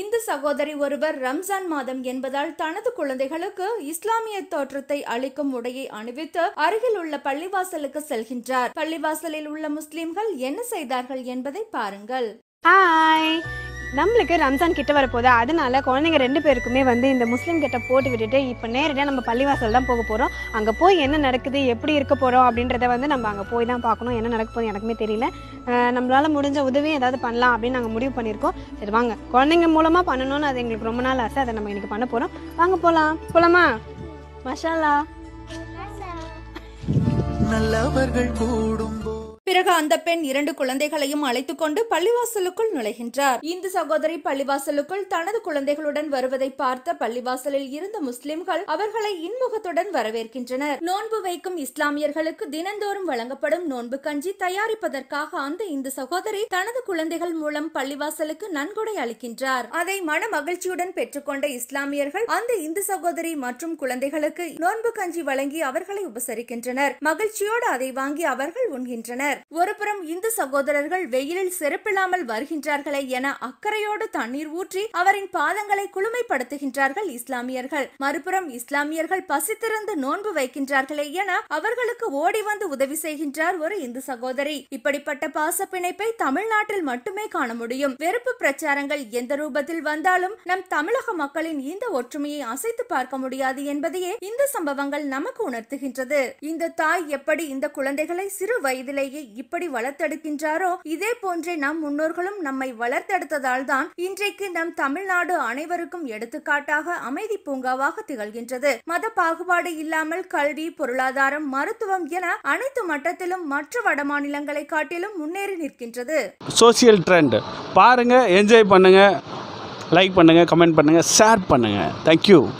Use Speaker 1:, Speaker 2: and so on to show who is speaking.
Speaker 1: இந்து சகோதரி ஒருவர் ரம்ஜான் மாதம் என்பதால் தனது குழந்தைகளுக்கு இஸ்லாமிய தோற்றத்தை அளிக்கும் உடையை அணிவித்து அருகில் உள்ள பள்ளிவாசலுக்கு செல்கின்றார் பள்ளிவாசலில் உள்ள முஸ்லிம்கள் என்ன செய்தார்கள் என்பதை பாருங்கள்
Speaker 2: நம்மளுக்கு ரம்ஜான் கிட்ட வரப்போதா அதனால குழந்தைங்க ரெண்டு பேருக்குமே வந்து இந்த முஸ்லீம் கிட்ட போட்டு விட்டுட்டு இப்போ நேரடியாக நம்ம பள்ளிவாசல் தான் போக போகிறோம் அங்கே போய் என்ன நடக்குது எப்படி இருக்க போகிறோம் அப்படின்றத வந்து நம்ம அங்கே போய் தான் பார்க்கணும் என்ன நடக்க போகுது எனக்குமே தெரியல நம்மளால் முடிஞ்ச உதவி ஏதாவது பண்ணலாம் அப்படின்னு நாங்கள் முடிவு பண்ணியிருக்கோம் சரி வாங்க குழந்தைங்க மூலமாக பண்ணணும்னு அது எங்களுக்கு ரொம்ப நாள் ஆசை அதை நம்ம இன்றைக்கி பண்ண போகிறோம் வாங்க போகலாம் போகலாமா மசாலா நல்லவர்கள் கூடும் பிறகு
Speaker 1: அந்த பெண் இரண்டு குழந்தைகளையும் அழைத்துக் கொண்டு பள்ளிவாசலுக்குள் நுழைகின்றார் இந்து சகோதரி பள்ளிவாசலுக்குள் தனது குழந்தைகளுடன் வருவதை பார்த்த பள்ளிவாசலில் இருந்த முஸ்லிம்கள் அவர்களை இன்முகத்துடன் வரவேற்கின்றனர் நோன்பு வைக்கும் இஸ்லாமியர்களுக்கு தினந்தோறும் வழங்கப்படும் நோன்பு கஞ்சி தயாரிப்பதற்காக அந்த இந்து சகோதரி தனது குழந்தைகள் மூலம் பள்ளிவாசலுக்கு நன்கொடை அளிக்கின்றார் அதை மன மகிழ்ச்சியுடன் பெற்றுக்கொண்ட இஸ்லாமியர்கள் அந்த இந்து சகோதரி மற்றும் குழந்தைகளுக்கு நோன்பு கஞ்சி வழங்கி அவர்களை உபசரிக்கின்றனர் மகிழ்ச்சியோடு அதை வாங்கி அவர்கள் உண்கின்றனர் கொண்டனர் ஒருபுறம் இந்து சகோதரர்கள் வெயிலில் செருப்பில்லாமல் வருகின்றார்களே என அக்கறையோடு தண்ணீர் ஊற்றி அவரின் பாதங்களை குளுமைப்படுத்துகின்றார்கள் இஸ்லாமியர்கள் மறுபுறம் இஸ்லாமியர்கள் பசித்திருந்து நோன்பு வைக்கின்றார்களே என அவர்களுக்கு ஓடி வந்து உதவி செய்கின்றார் ஒரு இந்து சகோதரி இப்படிப்பட்ட பாச பிணைப்பை தமிழ்நாட்டில் மட்டுமே காண முடியும் வெறுப்பு பிரச்சாரங்கள் எந்த ரூபத்தில் வந்தாலும் நம் தமிழக மக்களின் இந்த ஒற்றுமையை அசைத்து பார்க்க முடியாது என்பதையே இந்த சம்பவங்கள் நமக்கு உணர்த்துகின்றது இந்த தாய் எப்படி இந்த குழந்தைகளை சிறு வயதிலேயே இப்படி வளர்த்தெடுக்கின்றாரோ இதே போன்றே நம் முன்னோர்களும் நம்மை வளர்த்தெடுத்ததால் தான் இன்றைக்கு நம் தமிழ்நாடு அனைவருக்கும் எடுத்துக்காட்டாக அமைதி பூங்காவாக திகழ்கின்றது மத பாகுபாடு இல்லாமல் கல்வி பொருளாதாரம் மருத்துவம் என அனைத்து மட்டத்திலும் மற்ற வட மாநிலங்களை காட்டிலும் முன்னேறி நிற்கின்றது
Speaker 2: சோசியல் ட்ரெண்ட் பாருங்க என்ஜாய் பண்ணுங்க லைக் பண்ணுங்க கமெண்ட் பண்ணுங்க ஷேர் பண்ணுங்க தேங்க்யூ